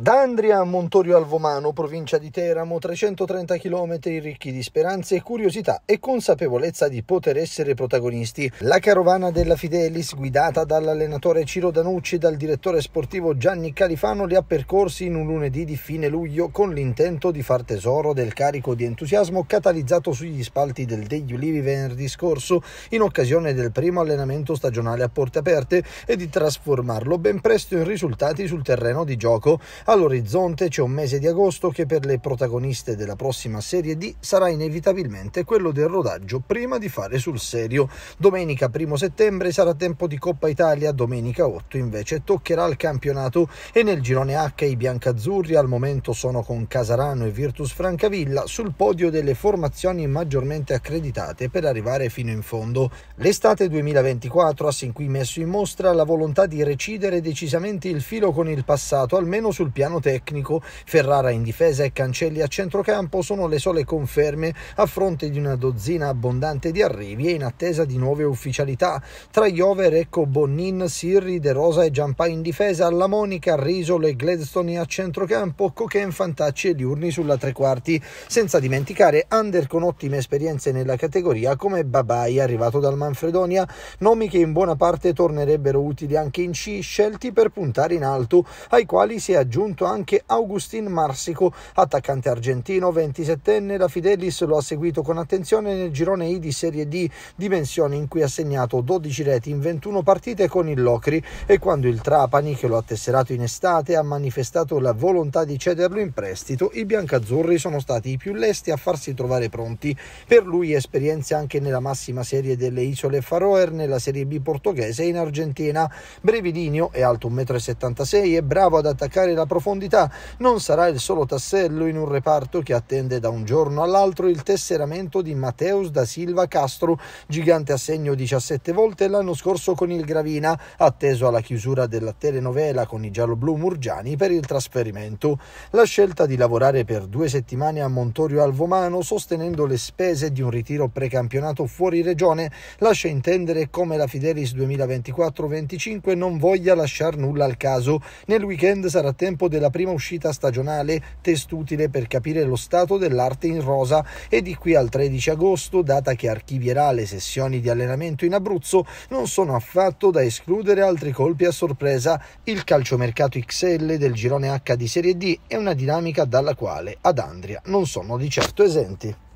Da Andria a Montorio Alvomano, provincia di Teramo, 330 km ricchi di speranze, curiosità e consapevolezza di poter essere protagonisti. La carovana della Fidelis, guidata dall'allenatore Ciro Danucci e dal direttore sportivo Gianni Califano, li ha percorsi in un lunedì di fine luglio con l'intento di far tesoro del carico di entusiasmo catalizzato sugli spalti del degli Ulivi venerdì scorso in occasione del primo allenamento stagionale a porte aperte e di trasformarlo ben presto in risultati sul terreno di gioco All'orizzonte c'è un mese di agosto che per le protagoniste della prossima Serie D sarà inevitabilmente quello del rodaggio prima di fare sul serio. Domenica 1 settembre sarà tempo di Coppa Italia, domenica 8 invece toccherà il campionato e nel girone H i biancazzurri al momento sono con Casarano e Virtus Francavilla sul podio delle formazioni maggiormente accreditate per arrivare fino in fondo. L'estate 2024 ha sin qui messo in mostra la volontà di recidere decisamente il filo con il passato, almeno sul piano tecnico, Ferrara in difesa e Cancelli a centrocampo sono le sole conferme a fronte di una dozzina abbondante di arrivi e in attesa di nuove ufficialità. Tra gli over Ecco, Bonin, Sirri, De Rosa e Giampà in difesa, alla Monica, Risolo e Gladstone a centrocampo, Cochen, Fantacci e Diurni sulla tre quarti, senza dimenticare under con ottime esperienze nella categoria come Babai arrivato dal Manfredonia, nomi che in buona parte tornerebbero utili anche in C, scelti per puntare in alto, ai quali si è aggiunto aggiunto anche Augustin Marsico, attaccante argentino, 27enne. La Fidelis lo ha seguito con attenzione nel girone I di Serie D, dimensioni in cui ha segnato 12 reti in 21 partite con il Locri e quando il Trapani, che lo ha tesserato in estate, ha manifestato la volontà di cederlo in prestito, i biancazzurri sono stati i più lesti a farsi trovare pronti. Per lui esperienze anche nella massima serie delle Isole Faroe, nella Serie B portoghese e in Argentina. Brevidinio è alto 1,76 m e bravo ad attaccare la provincia profondità non sarà il solo tassello in un reparto che attende da un giorno all'altro il tesseramento di Mateus da Silva Castro, gigante a segno 17 volte l'anno scorso con il Gravina, atteso alla chiusura della telenovela con i gialloblu Murgiani per il trasferimento. La scelta di lavorare per due settimane a Montorio Alvomano sostenendo le spese di un ritiro precampionato fuori regione lascia intendere come la Fidelis 2024-25 non voglia lasciare nulla al caso. Nel weekend sarà tempo tempo della prima uscita stagionale, test utile per capire lo stato dell'arte in rosa e di qui al 13 agosto, data che archivierà le sessioni di allenamento in Abruzzo, non sono affatto da escludere altri colpi a sorpresa, il calciomercato XL del girone H di Serie D è una dinamica dalla quale ad Andria non sono di certo esenti.